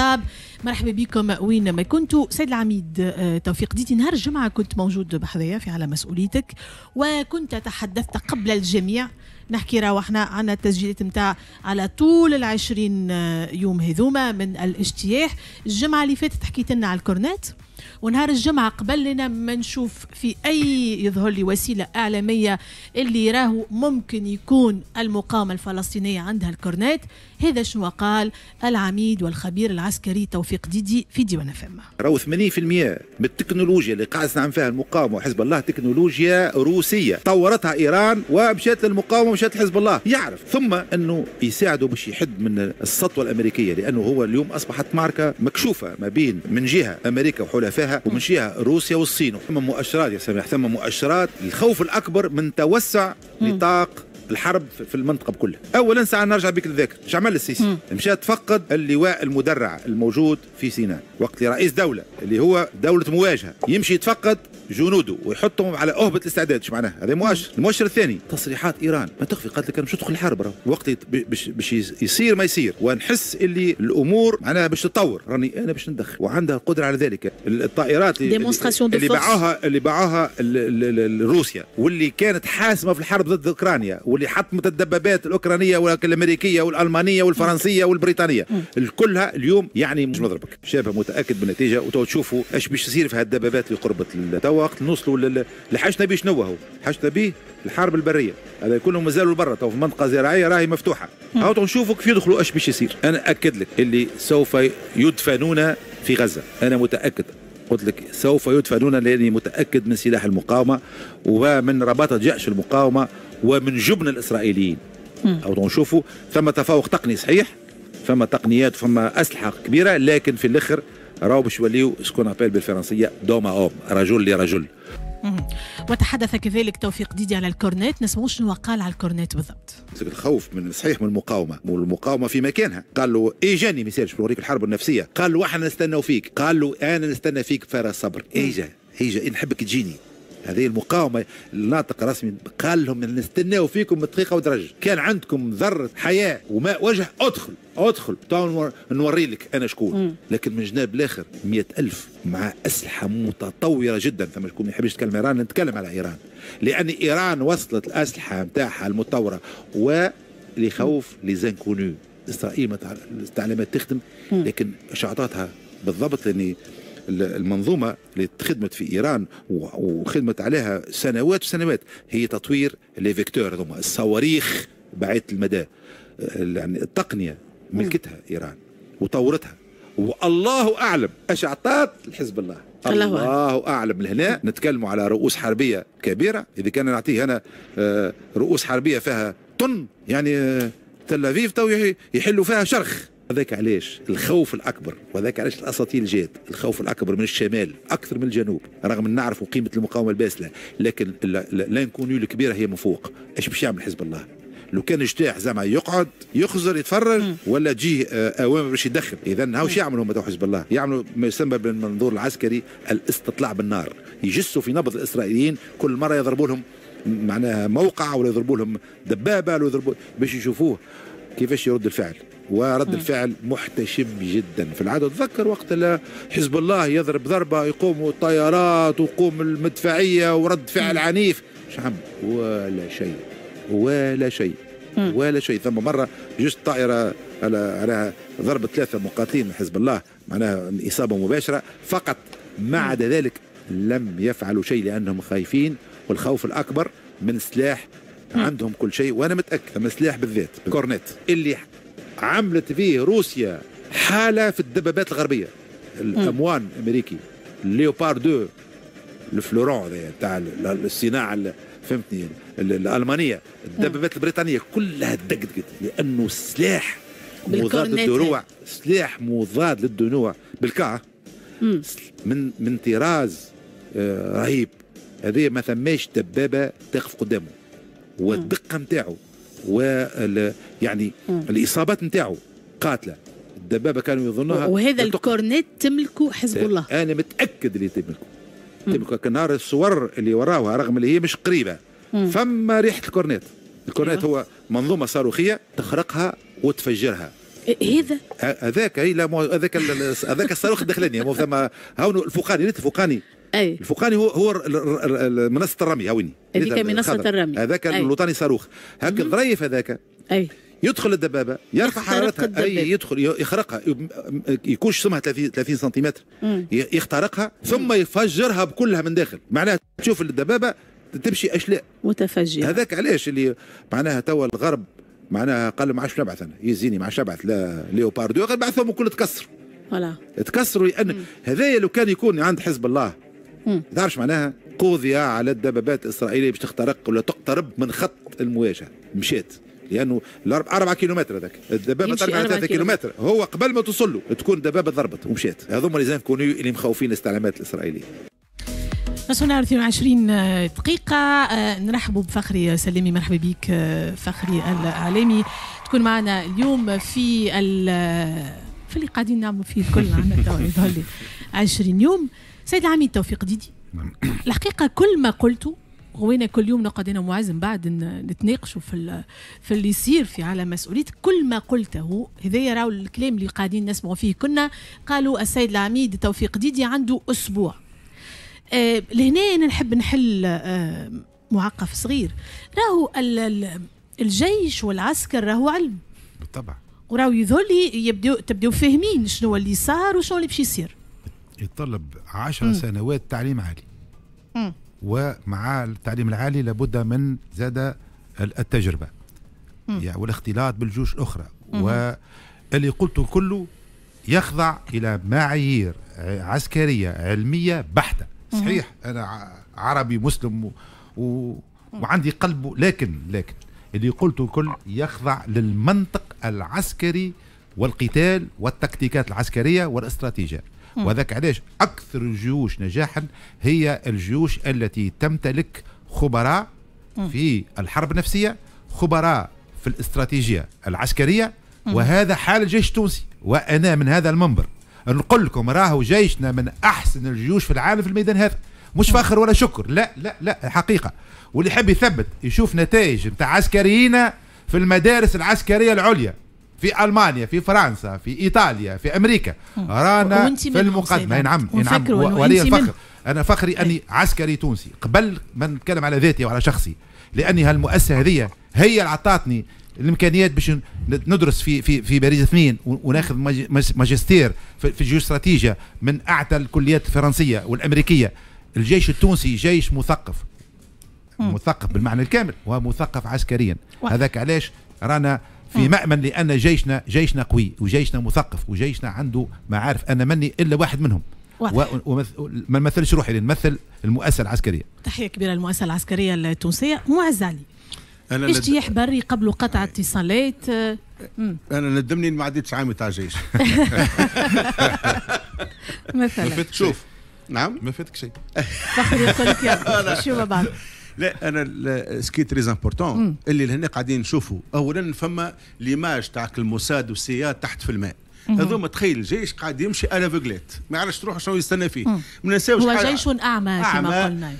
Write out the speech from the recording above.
الخطاب مرحبا بكم وين ما كنتوا سيد العميد آه، توفيق ديتي نهار الجمعة كنت موجود بحذايا في على مسؤوليتك وكنت تحدثت قبل الجميع نحكي راهو احنا عندنا التسجيلات نتاع على طول ال20 آه، يوم هذوما من الاجتياح الجمعة اللي فاتت حكيت لنا على الكورنات ونهار الجمعة قبل لنا ما نشوف في أي يظهر لي وسيلة إعلامية اللي راهو ممكن يكون المقاومة الفلسطينية عندها الكورنات هذا شنو قال العميد والخبير العسكري توفيق ديدي في ديوان فما راهو 80% من التكنولوجيا اللي قاعد تنعم فيها المقاومه وحزب الله تكنولوجيا روسيه طورتها ايران ومشات للمقاومه ومشات لحزب الله يعرف ثم انه يساعده باش يحد من السطوه الامريكيه لانه هو اليوم اصبحت معركه مكشوفه ما بين من جهه امريكا وحلفائها ومن جهه روسيا والصين ثم مؤشرات يا سامح ثم مؤشرات الخوف الاكبر من توسع نطاق الحرب في المنطقه بكلها اولا ساعه نرجع بك للذاكر ايش عمل السيسي مشى تفقد اللواء المدرع الموجود في سيناء وقت رئيس دوله اللي هو دوله مواجهه يمشي يتفقد جنوده ويحطهم على أهبة الاستعداد شو معناها هذا مؤشر المؤشر الثاني تصريحات إيران ما تخفي قالت لك أنا مش ندخل الحرب راه وقت باش يصير ما يصير ونحس اللي الأمور معناها باش تتطور راني أنا باش ندخل وعندها القدرة على ذلك الطائرات اللي, اللي باعوها اللي باعوها روسيا واللي كانت حاسمة في الحرب ضد أوكرانيا واللي حطمت الدبابات الأوكرانية والأمريكية والألمانية والفرنسية والبريطانية كلها اليوم يعني مش مضربك شابه متأكد بالنتيجة وتو تشوفوا ايش باش يصير في هالدبابات اللي قربت توا وقت نوصلوا لحاجتنا به شنو هو؟ حاجتنا به الحرب البريه هذا كلهم مازالوا برا تو في منطقه زراعيه راهي مفتوحه هاو نشوفوا كيف يدخلوا ايش باش يصير انا اكد لك اللي سوف يدفنون في غزه انا متاكد قلت لك سوف يدفنون لاني متاكد من سلاح المقاومه ومن رباطه جيش المقاومه ومن جبن الاسرائيليين او نشوفوا ثم تفوق تقني صحيح فما تقنيات فما اسلحه كبيره لكن في الاخر راهو باش يوليو سكون ابيل بالفرنسيه دوما اوم رجل لرجل وتحدث كذلك توفيق ديدي على الكورنيت نسمعوا شنو قال على الكورنيت بالضبط الخوف من صحيح من المقاومه والمقاومه في مكانها قال له اجاني ما يسالش بوريك الحرب النفسيه قال له احنا نستناو فيك قال له انا نستنى فيك فارس صبر اجا اجا نحبك تجيني هذه المقاومه الناطق الرسمي قال لهم نستناو فيكم دقيقه ودرج كان عندكم ذره حياه وماء وجه ادخل ادخل نوري لك انا شكون لكن من جناب الاخر مئة ألف مع اسلحه متطوره جدا فما شكون ما يحبش يتكلم ايران نتكلم على ايران لان ايران وصلت الاسلحه نتاعها المطوره ولخوف ليزانكونو اسرائيل ما تعلمت تخدم لكن اش اعطتها بالضبط لاني المنظومة اللي تخدمت في إيران وخدمت عليها سنوات وسنوات هي تطوير لي فيكتور هذوما الصواريخ بعيدة المدى يعني التقنية ملكتها إيران وطورتها والله أعلم اش أعطات لحزب الله الله, الله اعلم لهنا نتكلموا على رؤوس حربيه كبيره اذا كان نعطيه انا آه، رؤوس حربيه فيها طن يعني آه، تل ابيب تو يحلوا فيها شرخ هذاك علاش الخوف الاكبر وهذاك علاش الاساطيل جات الخوف الاكبر من الشمال اكثر من الجنوب رغم ان نعرفوا قيمه المقاومه الباسله لكن لانكونيو الكبيره هي من فوق ايش باش يعمل حزب الله لو كان اجتاح زعما يقعد يخزر يتفرج ولا تجيه آه، اوامر باش يدخل اذا هاو يعملوا هما حزب الله يعملوا ما يسمى بالمنظور العسكري الاستطلاع بالنار يجسوا في نبض الاسرائيليين كل مره يضربوا لهم معناها موقع ولا يضربوا لهم دبابه ولا يضربوا باش يشوفوه كيفاش يرد الفعل ورد الفعل محتشم جدا في العاده تذكر وقت حزب الله يضرب ضربه يقوموا الطيارات ويقوم المدفعيه ورد فعل عنيف مش عم ولا شيء ولا شيء ولا شيء ثم مره جست طائره على على ضرب ثلاثه مقاتلين من حزب الله معناها اصابه مباشره فقط ما عدا ذلك لم يفعلوا شيء لانهم خايفين والخوف الأكبر من سلاح عندهم كل شيء وأنا متأكد من سلاح بالذات كورنيت اللي عملت فيه روسيا حالة في الدبابات الغربية الأموان الأمريكي ليوبار دو الفلورون تاع الصناعة فهمتني الألمانية الدبابات البريطانية كلها دقدقت لأنه السلاح مضاد للدروع سلاح مضاد للدنوع بالكاع من من طراز آه، رهيب هذه ما ثماش دبابه تقف قدامه والدقه نتاعو و يعني الاصابات نتاعو قاتله الدبابه كانوا يظنوها وهذا الكورنيت تملكه حزب الله انا متاكد اللي تملكه تملكه كان نهار الصور اللي وراها رغم اللي هي مش قريبه مم. فما ريحه الكورنيت الكورنيت أيوة. هو منظومه صاروخيه تخرقها وتفجرها إيه، هذا هذاك اي لا هذاك هذاك الصاروخ الدخلاني هو ثم الفوقاني ريت الفوقاني أي. الفوقاني هو هو منصه الرمي هوني هذيك منصه الرمي هذاك اللوطاني صاروخ هاك الظريف هذاك اي يدخل الدبابه يرفع حرارتها اي يدخل يخرقها يكون سمها 30 سنتيمتر يخترقها ثم يفجرها بكلها من داخل معناها تشوف الدبابه تمشي اشلاء متفجره هذاك علاش اللي معناها توا الغرب معناها قال ما عادش نبعث انا يزيني ما عادش نبعث لا ليوباردو بعثهم الكل تكسر فوالا تكسروا لان هذايا لو كان يكون عند حزب الله تعرفش معناها قضي على الدبابات الاسرائيليه باش تخترق ولا تقترب من خط المواجهه مشات لانه أربعة كيلومتر هذاك الدبابه ترجع 3 كيلومتر هو قبل ما توصل له تكون الدبابه ضربت ومشات هذوما اللي زين يكونوا اللي مخوفين الاستعلامات الاسرائيليه نصنا 22 آه، دقيقة آه، نرحبوا بفخري سلمي مرحبا بك آه، فخري العالمي تكون معنا اليوم في ال في اللي قاعدين نعملوا فيه الكل عام 20 يوم سيد العميد توفيق ديدي نعم. الحقيقه كل ما قلته وين كل يوم نقعد انا معز من بعد نتناقشوا في في اللي يصير في على مسؤوليه كل ما قلته هذايا راهو الكلام اللي قاعدين نسمعوا فيه كنا قالوا السيد العميد توفيق ديدي عنده اسبوع آه لهنا انا نحب نحل آه معقف صغير راهو الجيش والعسكر راهو علم بالطبع وراهو يظهر لي يبدو تبداو فاهمين شنو اللي صار وشنو اللي باش يصير يتطلب عشر م. سنوات تعليم عالي م. ومع التعليم العالي لابد من زاد التجربة يعني والاختلاط بالجيوش الأخرى واللي قلته كله يخضع إلى معايير عسكرية علمية بحتة صحيح أنا عربي مسلم و... وعندي قلب لكن لكن اللي قلته كل يخضع للمنطق العسكري والقتال والتكتيكات العسكرية والاستراتيجية وذاك علاش اكثر الجيوش نجاحا هي الجيوش التي تمتلك خبراء في الحرب النفسيه خبراء في الاستراتيجيه العسكريه وهذا حال الجيش التونسي وانا من هذا المنبر نقول لكم راهو جيشنا من احسن الجيوش في العالم في الميدان هذا مش فخر ولا شكر لا لا لا حقيقه واللي يحب يثبت يشوف نتائج نتاع عسكريين في المدارس العسكريه العليا في المانيا في فرنسا في ايطاليا في امريكا رانا في المقدمه نعم نعم ولي الفخر انا فخري اني عسكري تونسي قبل ما نتكلم على ذاتي وعلى شخصي لاني هالمؤسسه هذه هي اللي عطاتني الامكانيات باش ندرس في في في باريس اثنين وناخذ ماجستير في الجيوستراتيجيا من اعتى الكليات الفرنسيه والامريكيه الجيش التونسي جيش مثقف مثقف بالمعنى الكامل ومثقف عسكريا هذاك علاش رانا في مأمن لأن جيشنا جيشنا قوي وجيشنا مثقف وجيشنا عنده معارف أنا مني إلا واحد منهم وما نمثلش روحي نمثل المؤسسة العسكرية تحية كبيرة للمؤسسة العسكرية التونسية معز علي أنا اجتياح لد... بري قبل قطع اتصالات انا ندمني ما عديتش عامي تاع جيش مثلا شوف نعم ما فاتك شيء فخر يقول لك يلا شوف بعد لا انا سكي تري امبورتون اللي لهنا قاعدين نشوفوا اولا فما ليماج تاع الموساد والسياد تحت في الماء هذوما تخيل الجيش قاعد يمشي فيغليت ما يعرفش تروح شنو يستنى فيه ما نساوش هو جيش اعمى كما قلنا